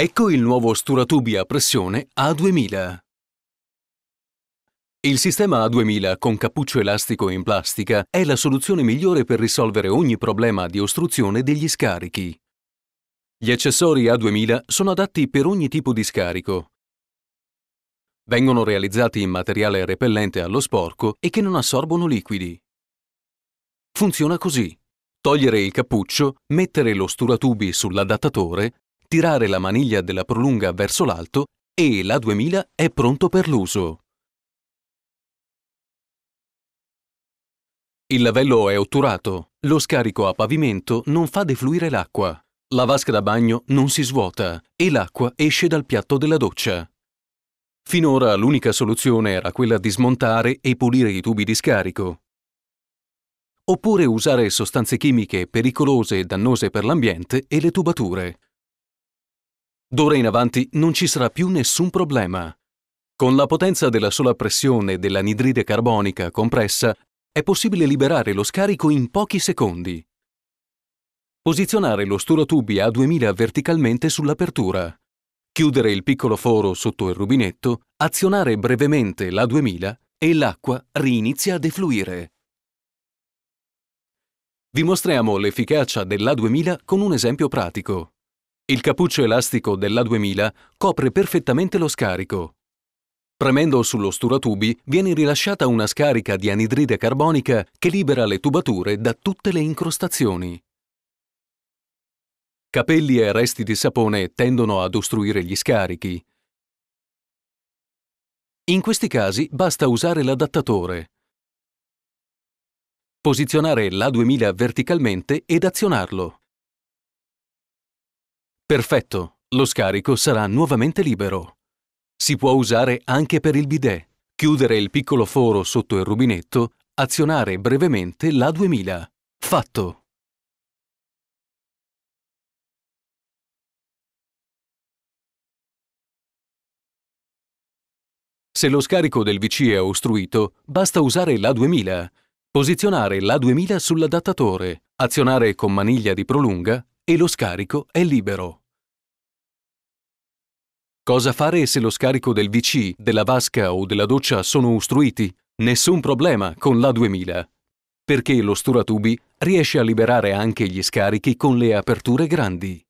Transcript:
Ecco il nuovo sturatubi a pressione A2000. Il sistema A2000 con cappuccio elastico in plastica è la soluzione migliore per risolvere ogni problema di ostruzione degli scarichi. Gli accessori A2000 sono adatti per ogni tipo di scarico. Vengono realizzati in materiale repellente allo sporco e che non assorbono liquidi. Funziona così. Togliere il cappuccio, mettere lo sturatubi sull'adattatore tirare la maniglia della prolunga verso l'alto e l'A2000 è pronto per l'uso. Il lavello è otturato, lo scarico a pavimento non fa defluire l'acqua, la vasca da bagno non si svuota e l'acqua esce dal piatto della doccia. Finora l'unica soluzione era quella di smontare e pulire i tubi di scarico. Oppure usare sostanze chimiche pericolose e dannose per l'ambiente e le tubature. D'ora in avanti non ci sarà più nessun problema. Con la potenza della sola pressione dell'anidride carbonica compressa è possibile liberare lo scarico in pochi secondi. Posizionare lo sturotubi a 2000 verticalmente sull'apertura. Chiudere il piccolo foro sotto il rubinetto, azionare brevemente la 2000 e l'acqua rinizia a defluire. Vi mostriamo l'efficacia dell'A2000 con un esempio pratico. Il cappuccio elastico dell'A2000 copre perfettamente lo scarico. Premendo sullo sturatubi viene rilasciata una scarica di anidride carbonica che libera le tubature da tutte le incrostazioni. Capelli e resti di sapone tendono ad ostruire gli scarichi. In questi casi basta usare l'adattatore. Posizionare l'A2000 verticalmente ed azionarlo. Perfetto, lo scarico sarà nuovamente libero. Si può usare anche per il bidet. Chiudere il piccolo foro sotto il rubinetto, azionare brevemente la 2000. Fatto! Se lo scarico del VC è ostruito, basta usare la 2000. Posizionare la 2000 sull'adattatore, azionare con maniglia di prolunga e lo scarico è libero. Cosa fare se lo scarico del VC, della vasca o della doccia sono ostruiti? Nessun problema con l'A2000, perché lo sturatubi riesce a liberare anche gli scarichi con le aperture grandi.